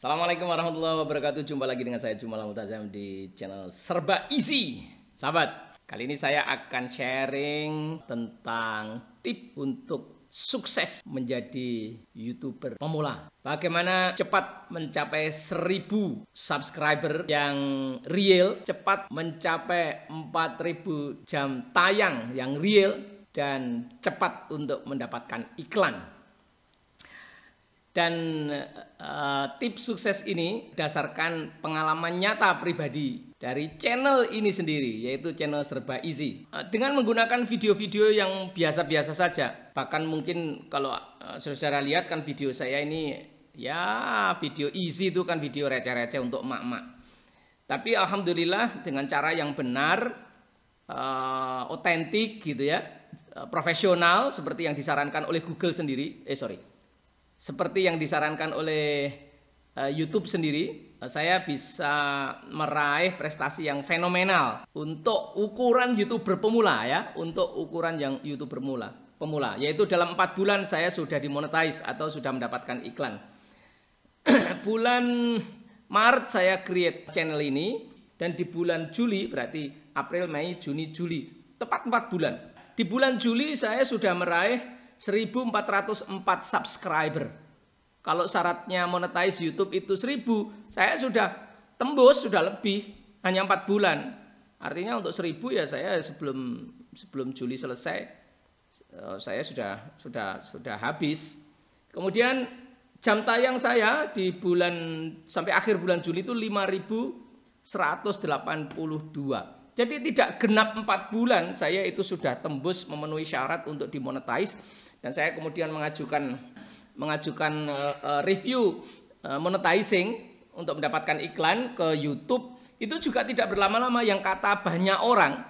Assalamualaikum warahmatullahi wabarakatuh. Jumpa lagi dengan saya Jumala Mutazam di channel Serba Easy. Sahabat, kali ini saya akan sharing tentang tip untuk sukses menjadi YouTuber pemula. Bagaimana cepat mencapai 1000 subscriber yang real, cepat mencapai 4000 jam tayang yang real dan cepat untuk mendapatkan iklan dan uh, tips sukses ini dasarkan pengalaman nyata pribadi dari channel ini sendiri, yaitu channel Serba Easy. Uh, dengan menggunakan video-video yang biasa-biasa saja, bahkan mungkin kalau uh, saudara lihat kan video saya ini, ya video easy itu kan video receh-receh untuk emak-emak. Tapi alhamdulillah dengan cara yang benar, otentik uh, gitu ya, uh, profesional seperti yang disarankan oleh Google sendiri, eh sorry, seperti yang disarankan oleh eh, YouTube sendiri, eh, saya bisa meraih prestasi yang fenomenal untuk ukuran YouTuber pemula ya, untuk ukuran yang YouTuber pemula. Pemula, yaitu dalam 4 bulan saya sudah dimonetize atau sudah mendapatkan iklan. bulan Maret saya create channel ini dan di bulan Juli berarti April, Mei, Juni, Juli, tepat 4 bulan. Di bulan Juli saya sudah meraih 1404 subscriber. Kalau syaratnya monetize YouTube itu 1000, saya sudah tembus sudah lebih hanya 4 bulan. Artinya untuk 1000 ya saya sebelum sebelum Juli selesai eh, saya sudah sudah sudah habis. Kemudian jam tayang saya di bulan sampai akhir bulan Juli itu 5182. Jadi tidak genap 4 bulan saya itu sudah tembus memenuhi syarat untuk dimonetize dan saya kemudian mengajukan mengajukan uh, review uh, monetizing untuk mendapatkan iklan ke YouTube itu juga tidak berlama-lama yang kata banyak orang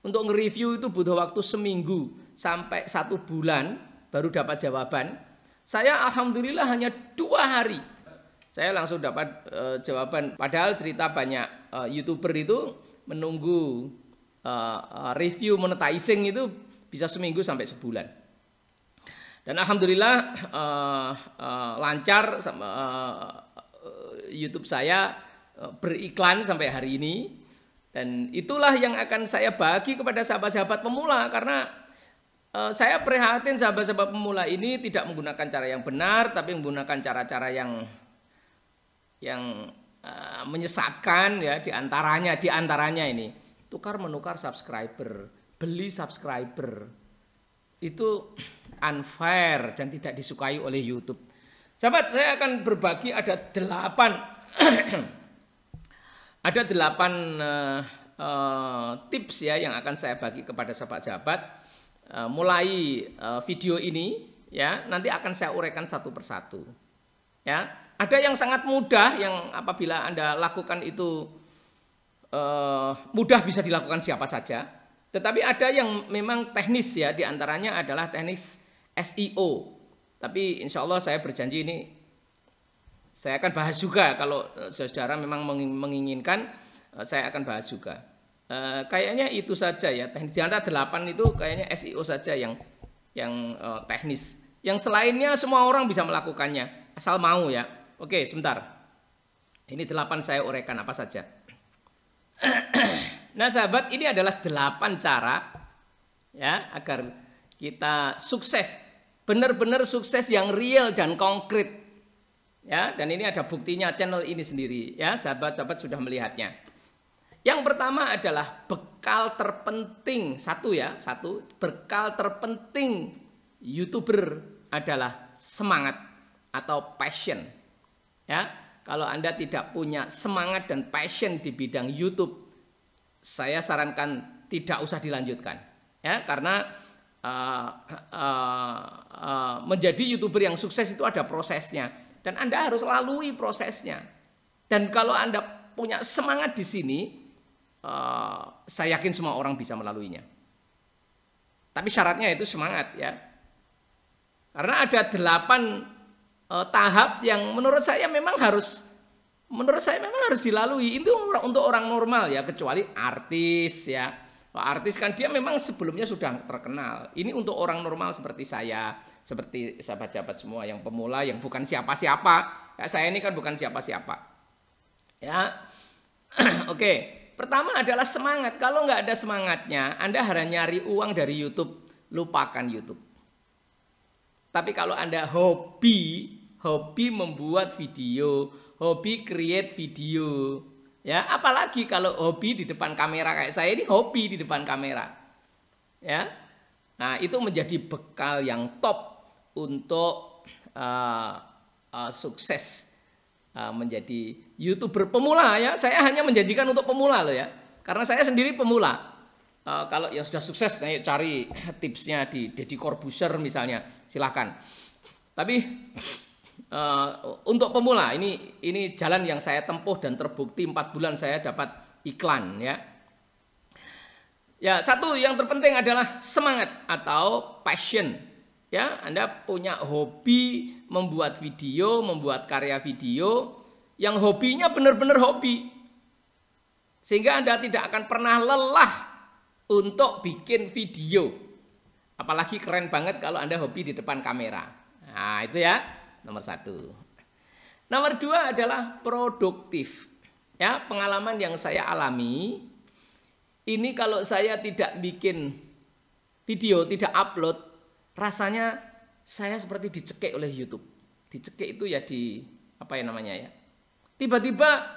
untuk nge-review itu butuh waktu seminggu sampai satu bulan baru dapat jawaban. Saya alhamdulillah hanya dua hari saya langsung dapat uh, jawaban. Padahal cerita banyak uh, youtuber itu menunggu uh, review monetizing itu bisa seminggu sampai sebulan. Dan alhamdulillah uh, uh, lancar sama uh, YouTube saya uh, beriklan sampai hari ini. Dan itulah yang akan saya bagi kepada sahabat-sahabat pemula karena uh, saya prihatin sahabat-sahabat pemula ini tidak menggunakan cara yang benar tapi menggunakan cara-cara yang yang uh, menyesatkan ya diantaranya diantaranya ini tukar menukar subscriber beli subscriber itu unfair dan tidak disukai oleh YouTube. Sahabat, saya akan berbagi ada delapan ada delapan uh, uh, tips ya yang akan saya bagi kepada sahabat-sahabat. Uh, mulai uh, video ini ya, nanti akan saya uraikan satu persatu. Ya, ada yang sangat mudah yang apabila anda lakukan itu uh, mudah bisa dilakukan siapa saja tetapi ada yang memang teknis ya, diantaranya adalah teknis SEO. Tapi insya Allah saya berjanji ini saya akan bahas juga kalau eh, saudara memang menginginkan eh, saya akan bahas juga. E, kayaknya itu saja ya teknis di antara delapan itu kayaknya SEO saja yang yang e, teknis. Yang selainnya semua orang bisa melakukannya asal mau ya. Oke sebentar. Ini delapan saya uraikan apa saja. Nah, sahabat, ini adalah delapan cara ya agar kita sukses, benar-benar sukses yang real dan konkret. Ya, dan ini ada buktinya channel ini sendiri ya, sahabat-sahabat sudah melihatnya. Yang pertama adalah bekal terpenting satu ya, satu bekal terpenting YouTuber adalah semangat atau passion. Ya, kalau Anda tidak punya semangat dan passion di bidang YouTube, saya sarankan tidak usah dilanjutkan ya karena uh, uh, uh, menjadi youtuber yang sukses itu ada prosesnya dan anda harus lalui prosesnya dan kalau anda punya semangat di sini uh, saya yakin semua orang bisa melaluinya tapi syaratnya itu semangat ya karena ada delapan uh, tahap yang menurut saya memang harus menurut saya memang harus dilalui. Itu untuk orang normal ya, kecuali artis ya. artis kan dia memang sebelumnya sudah terkenal. Ini untuk orang normal seperti saya, seperti sahabat-sahabat semua yang pemula, yang bukan siapa-siapa. Ya, saya ini kan bukan siapa-siapa. Ya, oke. Okay. Pertama adalah semangat. Kalau nggak ada semangatnya, Anda hanya nyari uang dari YouTube, lupakan YouTube. Tapi kalau Anda hobi, hobi membuat video, hobi create video. Ya, apalagi kalau hobi di depan kamera kayak saya ini hobi di depan kamera. Ya. Nah, itu menjadi bekal yang top untuk uh, uh, sukses uh, menjadi YouTuber pemula ya. Saya hanya menjanjikan untuk pemula loh ya. Karena saya sendiri pemula. Uh, kalau yang sudah sukses, nah, cari tipsnya di Deddy Corbuzier misalnya, silahkan. Tapi Eh, untuk pemula ini ini jalan yang saya tempuh dan terbukti empat bulan saya dapat iklan ya. Ya satu yang terpenting adalah semangat atau passion ya. Anda punya hobi membuat video, membuat karya video yang hobinya benar-benar hobi sehingga Anda tidak akan pernah lelah untuk bikin video. Apalagi keren banget kalau Anda hobi di depan kamera. Nah, itu ya nomor satu. Nomor dua adalah produktif. Ya, pengalaman yang saya alami ini kalau saya tidak bikin video, tidak upload, rasanya saya seperti dicekik oleh YouTube. Dicekik itu ya di apa ya namanya ya. Tiba-tiba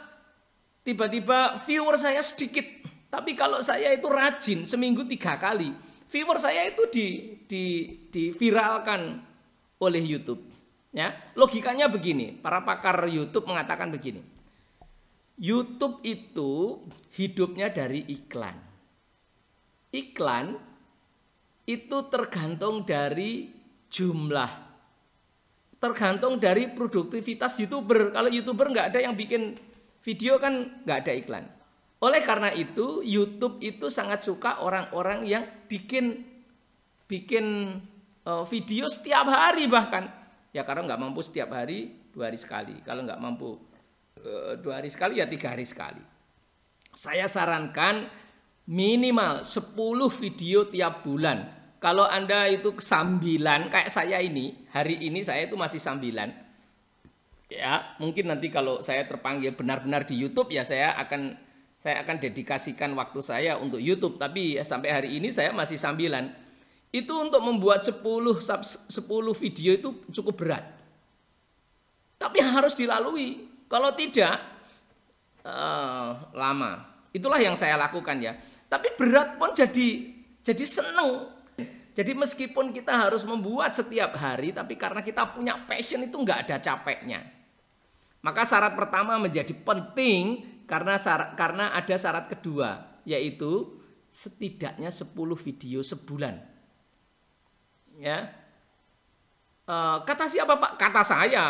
tiba-tiba viewer saya sedikit, tapi kalau saya itu rajin seminggu tiga kali, viewer saya itu di di diviralkan oleh YouTube. Ya, logikanya begini. Para pakar YouTube mengatakan begini. YouTube itu hidupnya dari iklan. Iklan itu tergantung dari jumlah tergantung dari produktivitas youtuber. Kalau youtuber nggak ada yang bikin video kan nggak ada iklan. Oleh karena itu YouTube itu sangat suka orang-orang yang bikin bikin eh, video setiap hari bahkan ya karena nggak mampu setiap hari dua hari sekali kalau nggak mampu eh, dua hari sekali ya tiga hari sekali saya sarankan minimal 10 video tiap bulan kalau anda itu sambilan kayak saya ini hari ini saya itu masih sambilan ya mungkin nanti kalau saya terpanggil benar-benar di YouTube ya saya akan saya akan dedikasikan waktu saya untuk YouTube tapi ya, sampai hari ini saya masih sambilan itu untuk membuat 10 10 video itu cukup berat. Tapi harus dilalui. Kalau tidak uh, lama. Itulah yang saya lakukan ya. Tapi berat pun jadi jadi seneng. Jadi meskipun kita harus membuat setiap hari, tapi karena kita punya passion itu nggak ada capeknya. Maka syarat pertama menjadi penting karena syarat, karena ada syarat kedua, yaitu setidaknya 10 video sebulan ya uh, kata siapa pak kata saya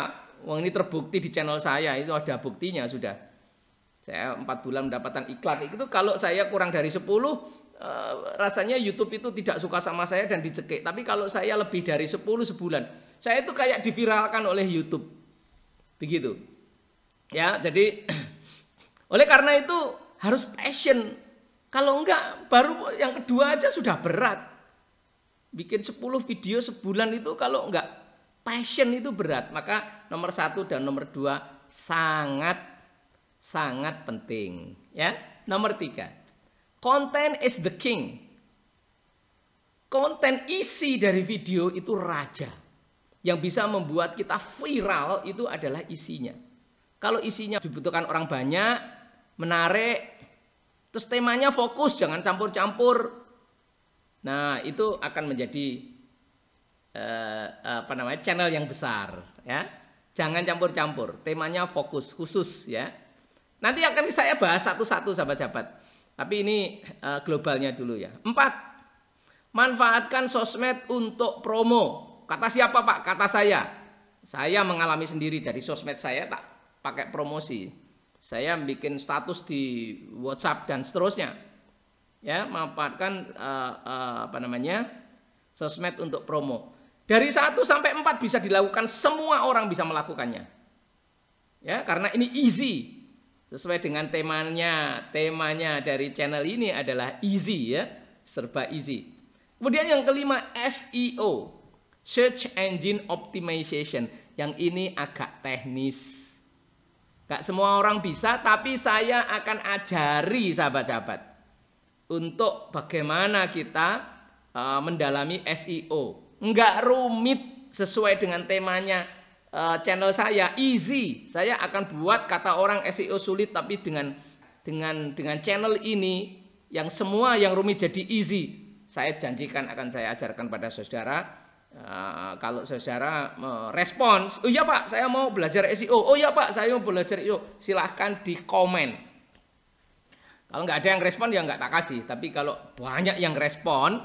uang ini terbukti di channel saya itu ada buktinya sudah saya empat bulan mendapatkan iklan itu kalau saya kurang dari 10 uh, eh, rasanya YouTube itu tidak suka sama saya dan dicekik tapi kalau saya lebih dari 10 sebulan saya itu kayak diviralkan oleh YouTube begitu ya jadi oleh karena itu harus passion kalau enggak baru yang kedua aja sudah berat bikin 10 video sebulan itu kalau enggak passion itu berat. Maka nomor satu dan nomor dua sangat sangat penting. Ya, nomor tiga, konten is the king. Konten isi dari video itu raja. Yang bisa membuat kita viral itu adalah isinya. Kalau isinya dibutuhkan orang banyak, menarik, terus temanya fokus, jangan campur-campur Nah, itu akan menjadi eh, apa namanya? channel yang besar, ya. Jangan campur-campur. Temanya fokus khusus ya. Nanti akan saya bahas satu-satu sahabat-sahabat. Tapi ini eh, globalnya dulu ya. Empat. Manfaatkan sosmed untuk promo. Kata siapa, Pak? Kata saya. Saya mengalami sendiri jadi sosmed saya tak pakai promosi. Saya bikin status di WhatsApp dan seterusnya ya memanfaatkan uh, uh, apa namanya sosmed untuk promo. Dari satu sampai empat bisa dilakukan semua orang bisa melakukannya. Ya, karena ini easy. Sesuai dengan temanya, temanya dari channel ini adalah easy ya, serba easy. Kemudian yang kelima SEO, search engine optimization. Yang ini agak teknis. Gak semua orang bisa, tapi saya akan ajari sahabat-sahabat untuk bagaimana kita uh, mendalami SEO. Enggak rumit sesuai dengan temanya uh, channel saya, easy. Saya akan buat kata orang SEO sulit tapi dengan dengan dengan channel ini yang semua yang rumit jadi easy. Saya janjikan akan saya ajarkan pada saudara. Uh, kalau saudara uh, respons, oh iya pak, saya mau belajar SEO. Oh iya pak, saya mau belajar SEO. Silahkan di komen kalau nggak ada yang respon ya nggak tak kasih. Tapi kalau banyak yang respon,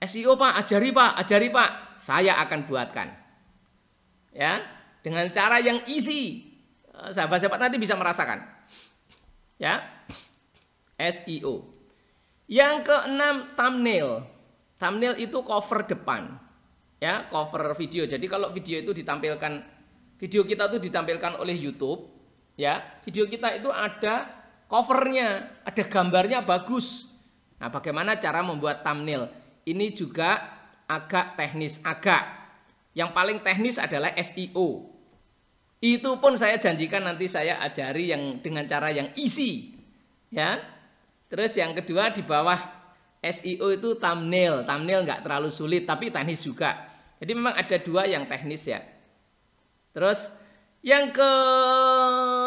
SEO pak, ajari pak, ajari pak, saya akan buatkan. Ya, dengan cara yang easy. Eh, sahabat-sahabat nanti bisa merasakan. Ya, SEO. Yang keenam thumbnail. Thumbnail itu cover depan. Ya, cover video. Jadi kalau video itu ditampilkan video kita itu ditampilkan oleh YouTube, ya. Video kita itu ada covernya, ada gambarnya bagus. Nah, bagaimana cara membuat thumbnail? Ini juga agak teknis, agak. Yang paling teknis adalah SEO. Itu pun saya janjikan nanti saya ajari yang dengan cara yang easy, Ya. Terus yang kedua di bawah SEO itu thumbnail. Thumbnail nggak terlalu sulit tapi teknis juga. Jadi memang ada dua yang teknis ya. Terus yang ke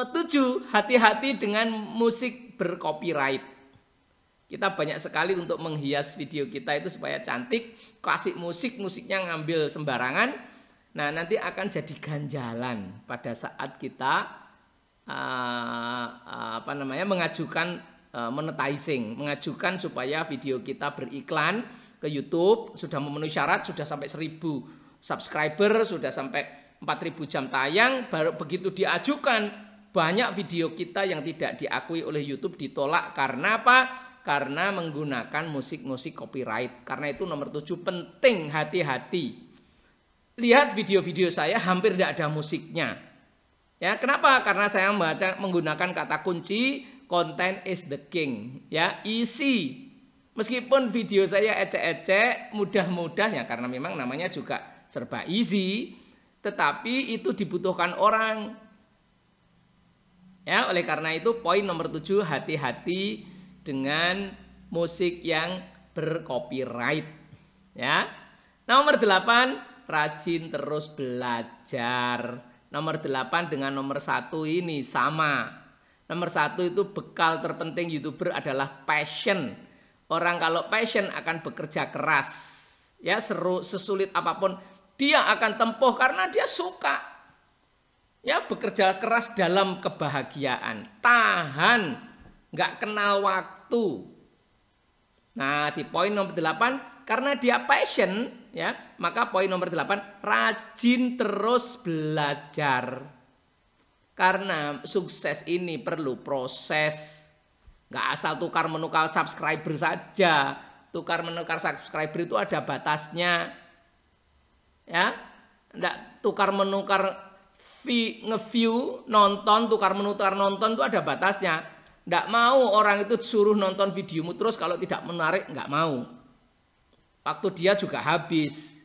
Tujuh, hati-hati dengan musik bercopyright. Kita banyak sekali untuk menghias video kita itu supaya cantik, klasik musik, musiknya ngambil sembarangan. Nah, nanti akan jadi ganjalan pada saat kita uh, apa namanya mengajukan uh, monetizing, mengajukan supaya video kita beriklan ke YouTube sudah memenuhi syarat, sudah sampai 1000 subscriber, sudah sampai 4000 jam tayang, baru begitu diajukan banyak video kita yang tidak diakui oleh YouTube ditolak karena apa? Karena menggunakan musik-musik copyright. Karena itu nomor tujuh penting hati-hati. Lihat video-video saya hampir tidak ada musiknya. Ya, kenapa? Karena saya membaca menggunakan kata kunci content is the king, ya, isi. Meskipun video saya ecek-ecek, mudah-mudah ya karena memang namanya juga serba easy, tetapi itu dibutuhkan orang Ya, oleh karena itu poin nomor 7 hati-hati dengan musik yang bercopyright. Ya. Nomor 8 rajin terus belajar. Nomor 8 dengan nomor satu ini sama. Nomor satu itu bekal terpenting YouTuber adalah passion. Orang kalau passion akan bekerja keras. Ya, seru sesulit apapun dia akan tempuh karena dia suka Ya bekerja keras dalam kebahagiaan. Tahan, nggak kenal waktu. Nah di poin nomor 8, karena dia passion, ya maka poin nomor 8, rajin terus belajar. Karena sukses ini perlu proses. Nggak asal tukar menukar subscriber saja. Tukar menukar subscriber itu ada batasnya. Ya, nggak tukar menukar ngeview nonton tukar menukar nonton itu ada batasnya tidak mau orang itu suruh nonton videomu terus kalau tidak menarik nggak mau waktu dia juga habis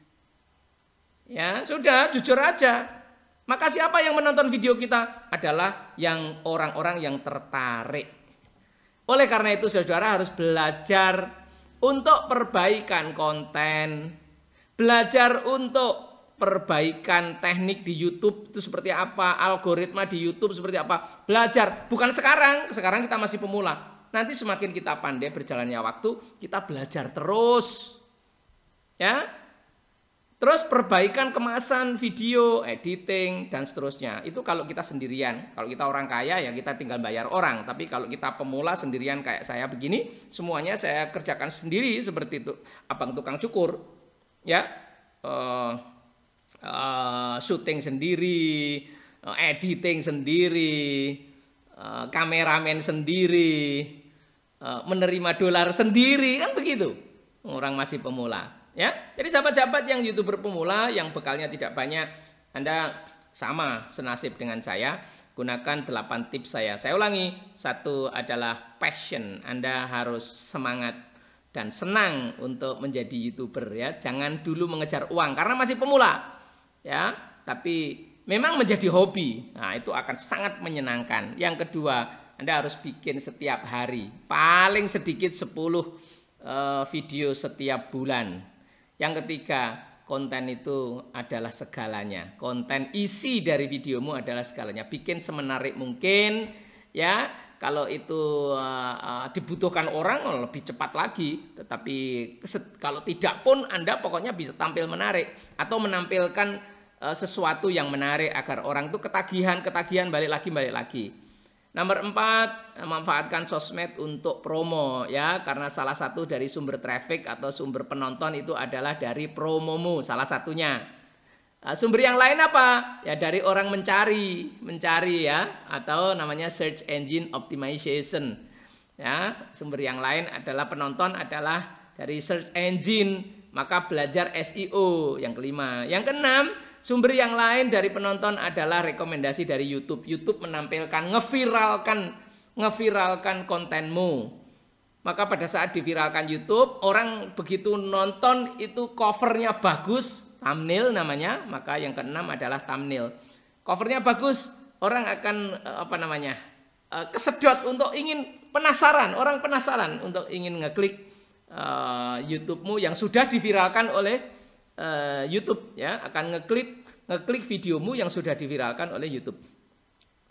ya sudah jujur aja maka siapa yang menonton video kita adalah yang orang-orang yang tertarik oleh karena itu saudara harus belajar untuk perbaikan konten belajar untuk perbaikan teknik di YouTube itu seperti apa, algoritma di YouTube seperti apa. Belajar, bukan sekarang, sekarang kita masih pemula. Nanti semakin kita pandai berjalannya waktu, kita belajar terus. Ya. Terus perbaikan kemasan video, editing dan seterusnya. Itu kalau kita sendirian. Kalau kita orang kaya ya kita tinggal bayar orang, tapi kalau kita pemula sendirian kayak saya begini, semuanya saya kerjakan sendiri seperti itu. Abang tukang cukur. Ya. Uh, uh, eh, syuting sendiri, eh, editing sendiri, eh, kameramen sendiri, menerima dolar sendiri kan begitu. Orang masih pemula, ya. Jadi sahabat-sahabat yang youtuber pemula yang bekalnya tidak banyak, Anda sama senasib dengan saya gunakan 8 tips saya. Saya ulangi, satu adalah passion. Anda harus semangat dan senang untuk menjadi YouTuber ya. Jangan dulu mengejar uang karena masih pemula ya, tapi memang menjadi hobi. Nah, itu akan sangat menyenangkan. Yang kedua, Anda harus bikin setiap hari, paling sedikit 10 uh, eh, video setiap bulan. Yang ketiga, konten itu adalah segalanya. Konten isi dari videomu adalah segalanya. Bikin semenarik mungkin ya. Kalau itu uh, uh, dibutuhkan orang oh, lebih cepat lagi, tetapi kalau tidak pun Anda pokoknya bisa tampil menarik atau menampilkan Eh, sesuatu yang menarik agar orang itu ketagihan, ketagihan balik lagi, balik lagi. Nomor empat, eh, manfaatkan sosmed untuk promo ya, karena salah satu dari sumber traffic atau sumber penonton itu adalah dari promomu, salah satunya. Eh, sumber yang lain apa? Ya dari orang mencari, mencari ya, atau namanya search engine optimization. Ya, sumber yang lain adalah penonton adalah dari search engine, maka belajar SEO yang kelima. Yang keenam, Sumber yang lain dari penonton adalah rekomendasi dari YouTube. YouTube menampilkan, ngeviralkan, ngeviralkan kontenmu. Maka pada saat diviralkan YouTube, orang begitu nonton itu covernya bagus, thumbnail namanya. Maka yang keenam adalah thumbnail. Covernya bagus, orang akan eh, apa namanya eh, kesedot untuk ingin penasaran, orang penasaran untuk ingin ngeklik uh, YouTubemu yang sudah diviralkan oleh uh, YouTube ya akan ngeklik ngeklik videomu yang sudah diviralkan oleh YouTube.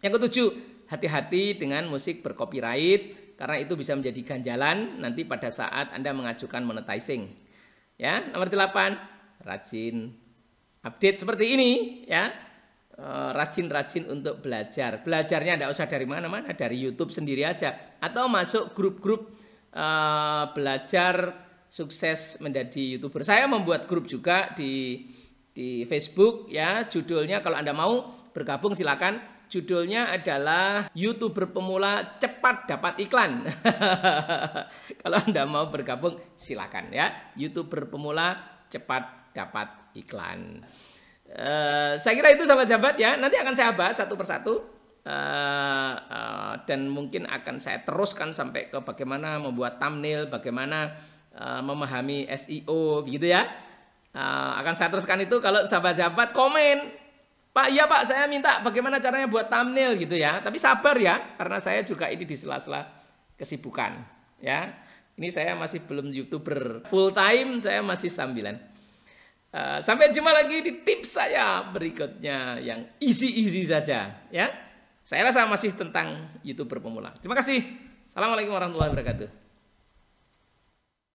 Yang ketujuh, hati-hati dengan musik bercopyright karena itu bisa menjadi ganjalan nanti pada saat Anda mengajukan monetizing. Ya, nomor delapan, rajin update seperti ini ya. Eh, rajin-rajin untuk belajar. Belajarnya tidak usah dari mana-mana, dari YouTube sendiri aja, atau masuk grup-grup uh, belajar sukses menjadi youtuber. Saya membuat grup juga di di Facebook ya. Judulnya kalau Anda mau bergabung silakan. Judulnya adalah YouTuber pemula cepat dapat iklan. kalau Anda mau bergabung silakan ya. YouTuber pemula cepat dapat iklan. Uh, saya kira itu sahabat-sahabat ya. Nanti akan saya bahas satu persatu. Uh, uh, dan mungkin akan saya teruskan sampai ke bagaimana membuat thumbnail, bagaimana Eh, memahami SEO gitu ya. Uh, akan saya teruskan itu kalau sahabat-sahabat komen Pak, iya Pak, saya minta bagaimana caranya buat thumbnail gitu ya. Tapi sabar ya, karena saya juga ini di sela-sela kesibukan ya. Ini saya masih belum youtuber full time, saya masih sambilan. Uh, sampai jumpa lagi di tips saya berikutnya yang easy-easy saja ya. Saya rasa masih tentang youtuber pemula. Terima kasih. Assalamualaikum warahmatullahi wabarakatuh.